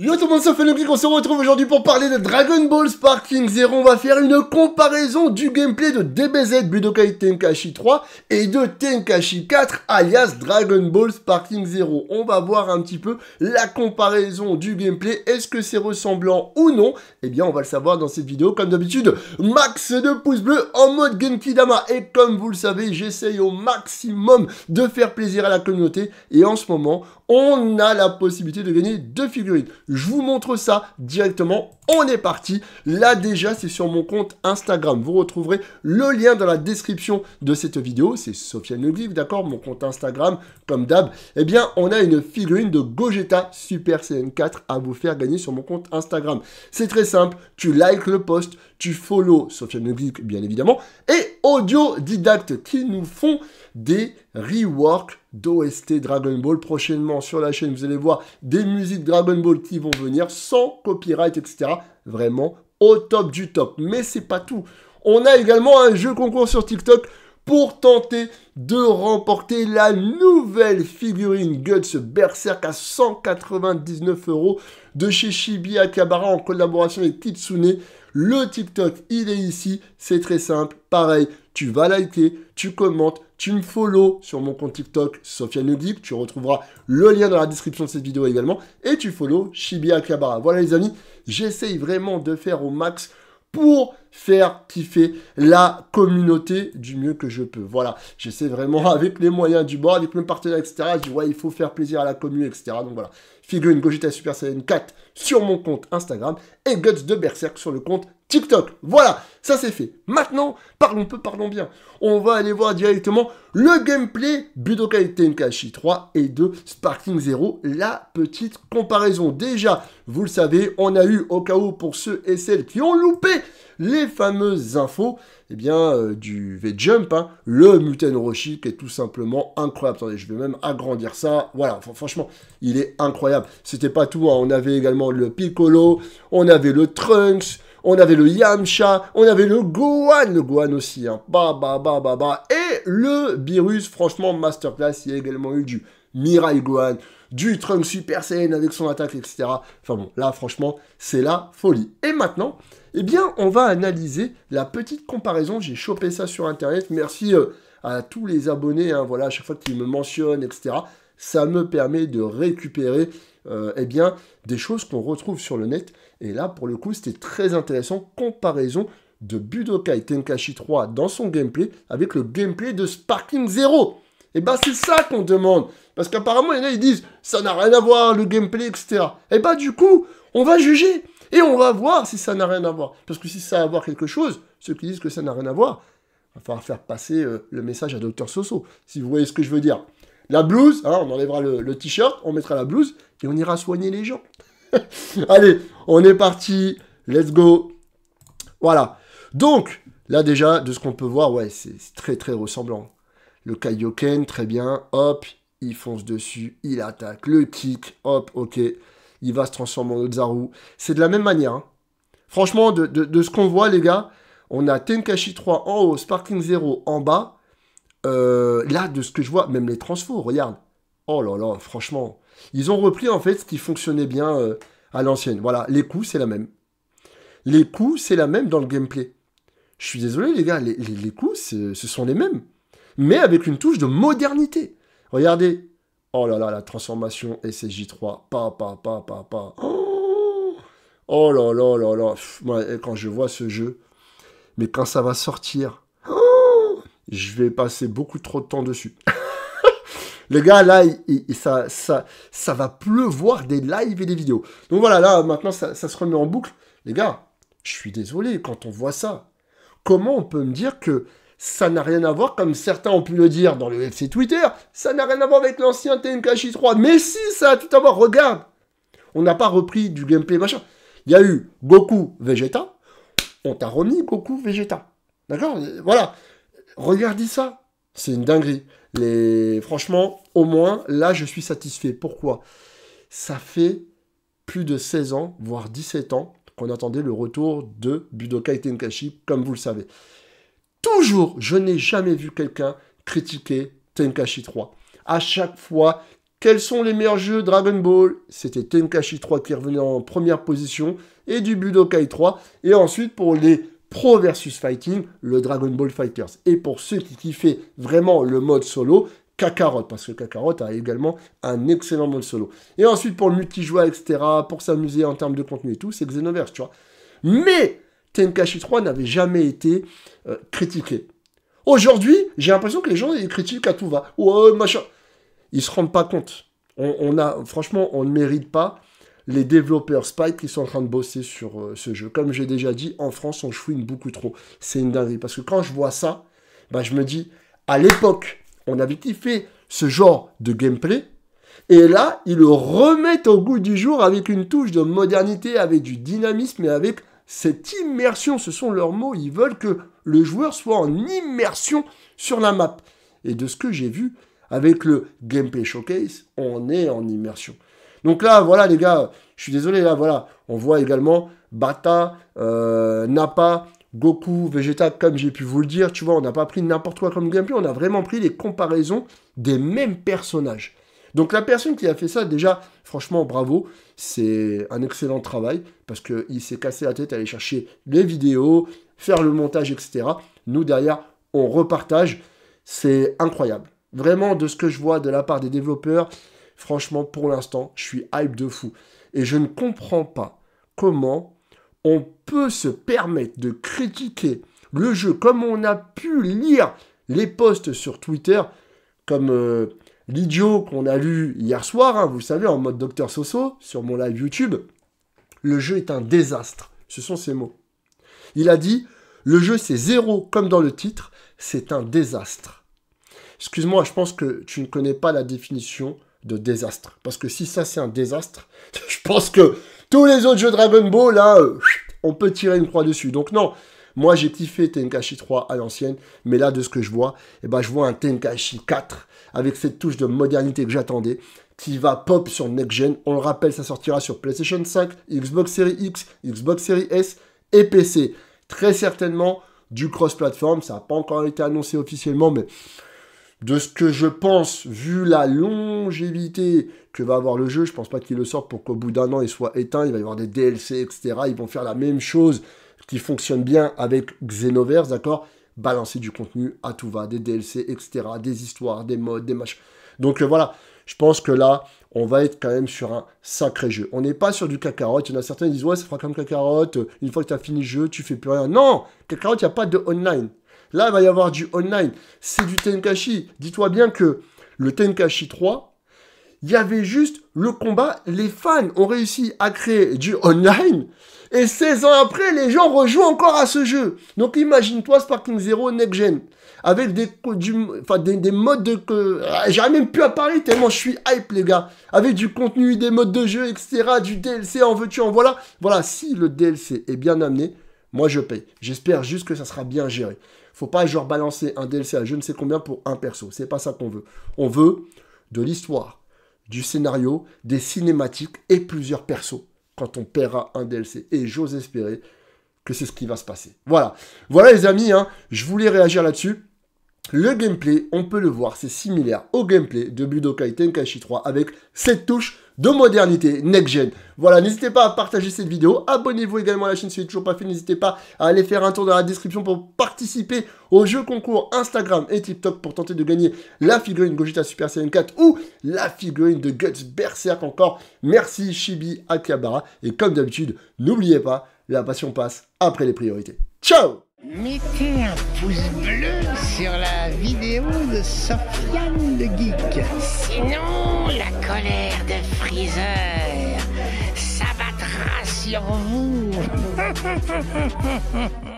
Yo tout le monde, c'est Fenoclic, on se retrouve aujourd'hui pour parler de Dragon Ball Sparking Zero. On va faire une comparaison du gameplay de DBZ Budokai Tenkashi 3 et de Tenkashi 4 alias Dragon Ball Sparking Zero. On va voir un petit peu la comparaison du gameplay. Est-ce que c'est ressemblant ou non Eh bien, on va le savoir dans cette vidéo. Comme d'habitude, max de pouces bleus en mode Genki Dama. Et comme vous le savez, j'essaye au maximum de faire plaisir à la communauté. Et en ce moment, on a la possibilité de gagner deux figurines. Je vous montre ça directement. On est parti. Là déjà, c'est sur mon compte Instagram. Vous retrouverez le lien dans la description de cette vidéo. C'est Sofiane Leglive, d'accord Mon compte Instagram, comme d'hab. Eh bien, on a une figurine de Gogeta Super CN4 à vous faire gagner sur mon compte Instagram. C'est très simple. Tu likes le post, tu follow Sofiane Leglive, bien évidemment. Et audio didacte qui nous font des reworks d'OST Dragon Ball. Prochainement sur la chaîne, vous allez voir des musiques Dragon Ball qui vont venir sans copyright, etc. Vraiment au top du top. Mais c'est pas tout. On a également un jeu concours sur TikTok pour tenter de remporter la nouvelle figurine Guts Berserk à 199 euros de chez Shibi Akabara en collaboration avec Kitsune. Le TikTok, il est ici, c'est très simple. Pareil, tu vas liker, tu commentes, tu me follow sur mon compte TikTok Sofiane Geek, tu retrouveras le lien dans la description de cette vidéo également, et tu follow Shibi Akabara. Voilà les amis, j'essaye vraiment de faire au max pour faire kiffer la communauté du mieux que je peux. Voilà, j'essaie vraiment avec les moyens du bord, avec mes partenaires, etc. Je dis, ouais, il faut faire plaisir à la commune, etc. Donc voilà, une Gogeta Super Saiyan 4 sur mon compte Instagram et Guts de Berserk sur le compte TikTok. Voilà, ça c'est fait. Maintenant, parlons peu, parlons bien. On va aller voir directement le gameplay Budokai Tenkaichi 3 et 2 Sparking Zero, la petite comparaison. Déjà, vous le savez, on a eu au cas où pour ceux et celles qui ont loupé les fameuses infos, eh bien, euh, du V-Jump, hein, le Muten Roshi qui est tout simplement incroyable. Attendez, je vais même agrandir ça. Voilà, franchement, il est incroyable. C'était pas tout, hein. on avait également le Piccolo, on avait le Trunks, on avait le Yamcha, on avait le Gohan, le Gohan aussi, hein, bah et le Virus, franchement, masterclass, il y a également eu du Mirai Gohan, du Trunk Super Saiyan avec son attaque, etc. Enfin bon, là, franchement, c'est la folie. Et maintenant, eh bien, on va analyser la petite comparaison, j'ai chopé ça sur Internet, merci... Euh, à tous les abonnés, hein. voilà, à chaque fois qu'ils me mentionnent, etc ça me permet de récupérer euh, eh bien, des choses qu'on retrouve sur le net. Et là, pour le coup, c'était très intéressant. Comparaison de Budokai Tenkashi 3 dans son gameplay avec le gameplay de Sparking Zero. Et eh bah, ben, c'est ça qu'on demande. Parce qu'apparemment, il y en a, ils disent ça n'a rien à voir, le gameplay, etc. Et bah, du coup, on va juger. Et on va voir si ça n'a rien à voir. Parce que si ça a à voir quelque chose, ceux qui disent que ça n'a rien à voir, il va falloir faire passer euh, le message à Dr Soso, si vous voyez ce que je veux dire. La blouse, hein, on enlèvera le, t-shirt, on mettra la blouse et on ira soigner les gens. Allez, on est parti. Let's go. Voilà. Donc, là déjà, de ce qu'on peut voir, ouais, c'est très très ressemblant. Le Kaioken, très bien. Hop, il fonce dessus, il attaque. Le kick, hop, ok. Il va se transformer en Ozaru. C'est de la même manière. Hein. Franchement, de, de ce qu'on voit, les gars, on a Tenkashi 3 en haut, Sparking 0 en bas. Euh, là, de ce que je vois, même les transfos, regarde. Oh là là, franchement. Ils ont repris en fait ce qui fonctionnait bien euh, à l'ancienne. Voilà, les coups, c'est la même. Les coups, c'est la même dans le gameplay. Je suis désolé, les gars, les, les, coups, ce sont les mêmes. Mais avec une touche de modernité. Regardez. Oh là là, la transformation SSJ3. Pa, pa, pa, pa, pa. Oh, oh là là là là. quand je vois ce jeu, mais quand ça va sortir, je vais passer beaucoup trop de temps dessus. Les gars, là, ça, ça, ça va pleuvoir des lives et des vidéos. Donc voilà, là, maintenant, ça, se remet en boucle. Les gars, je suis désolé quand on voit ça. Comment on peut me dire que ça n'a rien à voir, comme certains ont pu le dire dans le FC Twitter, ça n'a rien à voir avec l'ancien TNKJ 3. Mais si, ça a tout à voir, regarde. On n'a pas repris du gameplay, machin. Il y a eu beaucoup Vegeta, on t'a remis beaucoup Vegeta. D'accord Voilà. Regardez ça. C'est une dinguerie. Les... Franchement, au moins, là, je suis satisfait. Pourquoi Ça fait plus de 16 ans, voire 17 ans, qu'on attendait le retour de Budokai Tenkashi, comme vous le savez. Toujours, je n'ai jamais vu quelqu'un critiquer Tenkashi 3. À chaque fois, quels sont les meilleurs jeux Dragon Ball C'était Tenkashi 3 qui revenait en première position et du Budokai 3. Et ensuite, pour les Pro versus Fighting, le Dragon Ball Fighters. Et pour ceux qui kiffaient vraiment le mode solo, Kakarot, parce que Kakarot a également un excellent mode solo. Et ensuite, pour le multijoueur, etc., pour s'amuser en termes de contenu et tout, c'est Xenoverse, tu vois. Mais Tenkashi 3 n'avait jamais été euh, critiqué. Aujourd'hui, j'ai l'impression que les gens ils critiquent à tout va. Ouais, machin. Ils se rendent pas compte. on a, franchement, on ne mérite pas les développeurs Spike qui sont en train de bosser sur euh, ce jeu. Comme j'ai déjà dit, en France, on chouine beaucoup trop. C'est une dinguerie. Parce que quand je vois ça, bah, je me dis, à l'époque, on avait kiffé ce genre de gameplay. Et là, ils le remettent au goût du jour avec une touche de modernité, avec du dynamisme et avec cette immersion. Ce sont leurs mots. Ils veulent que le joueur soit en immersion sur la map. Et de ce que j'ai vu, avec le gameplay showcase, on est en immersion. Donc là, voilà les gars, je suis désolé, là, voilà, on voit également Bata, euh, Nappa, Goku, Vegeta, comme j'ai pu vous le dire, tu vois, on n'a pas pris n'importe quoi comme gameplay, on a vraiment pris les comparaisons des mêmes personnages. Donc la personne qui a fait ça, déjà, franchement, bravo, c'est un excellent travail, parce qu'il s'est cassé la tête à aller chercher les vidéos, faire le montage, etc. Nous, derrière, on repartage, c'est incroyable. Vraiment, de ce que je vois de la part des développeurs, Franchement, pour l'instant, je suis hype de fou. Et je ne comprends pas comment on peut se permettre de critiquer le jeu comme on a pu lire les posts sur Twitter, comme euh, l'idiot qu'on a lu hier soir, hein, vous savez, en mode Docteur Soso, sur mon live YouTube. Le jeu est un désastre. Ce sont ses mots. Il a dit Le jeu, c'est zéro, comme dans le titre, c'est un désastre. Excuse-moi, je pense que tu ne connais pas la définition de désastre. Parce que si ça c'est un désastre, je pense que tous les autres jeux Dragon Ball, là, euh, on peut tirer une croix dessus. Donc non, moi j'ai kiffé Tenkashi 3 à l'ancienne, mais là de ce que je vois, eh ben, je vois un Tenkashi 4 avec cette touche de modernité que j'attendais qui va pop sur Next Gen. On le rappelle, ça sortira sur PlayStation 5, Xbox Series X, Xbox Series S et PC. Très certainement du cross-platform, ça n'a pas encore été annoncé officiellement, mais de ce que je pense, vu la longévité que va avoir le jeu, je pense pas qu'il le sorte pour qu'au bout d'un an il soit éteint, il va y avoir des DLC, etc. Ils vont faire la même chose qui fonctionne bien avec Xenoverse, d'accord Balancer du contenu à tout va, des DLC, etc., des histoires, des modes, des machins. Donc euh, voilà, je pense que là, on va être quand même sur un sacré jeu. On n'est pas sur du Kakarot. Il y en a certains qui disent Ouais, ça fera comme Kakarot. Une fois que tu as fini le jeu, tu fais plus rien. Non Kakarot, il n'y a pas de online. Là, il va y avoir du online. C'est du Tenkashi. Dis-toi bien que le Tenkashi 3, il y avait juste le combat. Les fans ont réussi à créer du online. Et 16 ans après, les gens rejouent encore à ce jeu. Donc imagine-toi Sparking Zero Next Gen. Avec des, des, modes de... Ah, j'arrive même plus à parler tellement je suis hype les gars. Avec du contenu, des modes de jeu, etc. Du DLC, en veux-tu, en voilà. Voilà, si le DLC est bien amené, moi je paye. J'espère juste que ça sera bien géré. Faut pas genre balancer un DLC à je ne sais combien pour un perso. C'est pas ça qu'on veut. On veut de l'histoire, du scénario, des cinématiques et plusieurs persos quand on paiera un DLC. Et j'ose espérer que c'est ce qui va se passer. Voilà. Voilà les amis, hein. je voulais réagir là-dessus. Le gameplay, on peut le voir, c'est similaire au gameplay de Budokai Tenkaichi 3 avec cette touche de modernité, next-gen. Voilà, n'hésitez pas à partager cette vidéo. Abonnez-vous également à la chaîne si ce n'est toujours pas fait. N'hésitez pas à aller faire un tour dans la description pour participer au jeu concours Instagram et TikTok pour tenter de gagner la figurine Gogeta Super Saiyan 4 ou la figurine de Guts Berserk encore. Merci Shibi Akabara. Et comme d'habitude, n'oubliez pas, la passion passe après les priorités. Ciao Mettez un pouce bleu sur la vidéo de Sofiane le Geek. Sinon, la colère de Freezer s'abattra sur vous.